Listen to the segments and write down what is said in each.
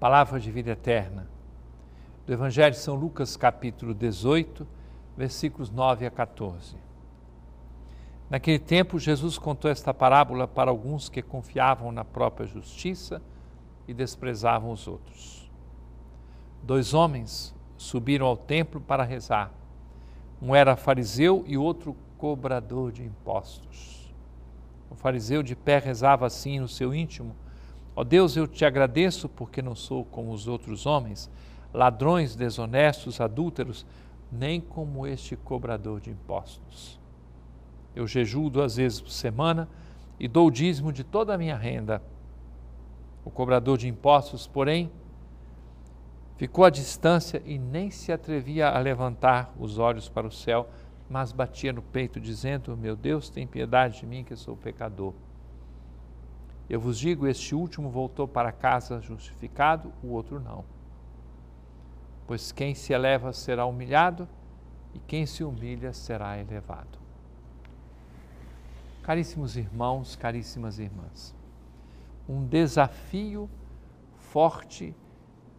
palavra de vida eterna. Do Evangelho de São Lucas, capítulo 18, versículos 9 a 14. Naquele tempo, Jesus contou esta parábola para alguns que confiavam na própria justiça e desprezavam os outros. Dois homens subiram ao templo para rezar. Um era fariseu e outro cobrador de impostos. O fariseu de pé rezava assim no seu íntimo: Ó Deus, eu te agradeço porque não sou como os outros homens, ladrões, desonestos, adúlteros, nem como este cobrador de impostos. Eu jejuo duas vezes por semana e dou o dízimo de toda a minha renda. O cobrador de impostos, porém, ficou à distância e nem se atrevia a levantar os olhos para o céu, mas batia no peito, dizendo: Meu Deus, tem piedade de mim, que sou pecador. Eu vos digo, este último voltou para casa justificado, o outro não. Pois quem se eleva será humilhado, e quem se humilha será elevado. Caríssimos irmãos, caríssimas irmãs, um desafio forte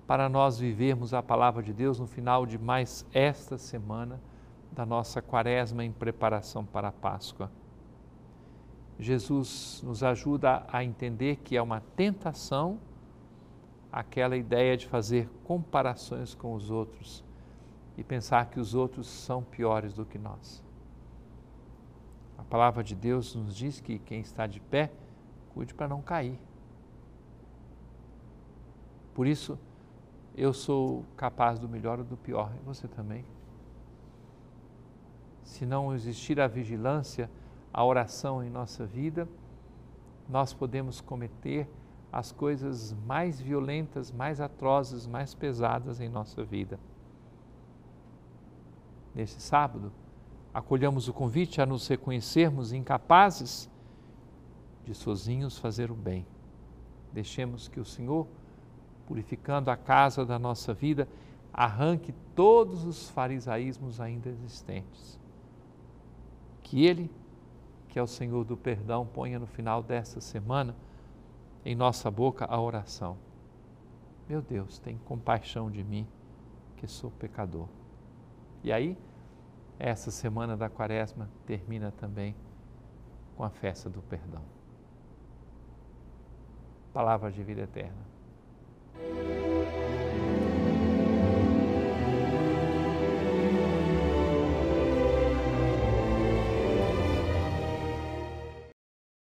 para nós vivermos a palavra de Deus no final de mais esta semana da nossa quaresma em preparação para a Páscoa. Jesus nos ajuda a entender que é uma tentação aquela ideia de fazer comparações com os outros e pensar que os outros são piores do que nós. A palavra de Deus nos diz que quem está de pé, cuide para não cair. Por isso, eu sou capaz do melhor ou do pior, e você também. Se não existir a vigilância, a oração em nossa vida, nós podemos cometer as coisas mais violentas, mais atrozes, mais pesadas em nossa vida. Neste sábado, acolhamos o convite a nos reconhecermos incapazes de sozinhos fazer o bem. Deixemos que o Senhor, purificando a casa da nossa vida, arranque todos os farisaísmos ainda existentes. Que Ele que é o Senhor do perdão, ponha no final dessa semana em nossa boca a oração. Meu Deus, tem compaixão de mim, que sou pecador. E aí, essa semana da quaresma termina também com a festa do perdão. Palavra de vida eterna.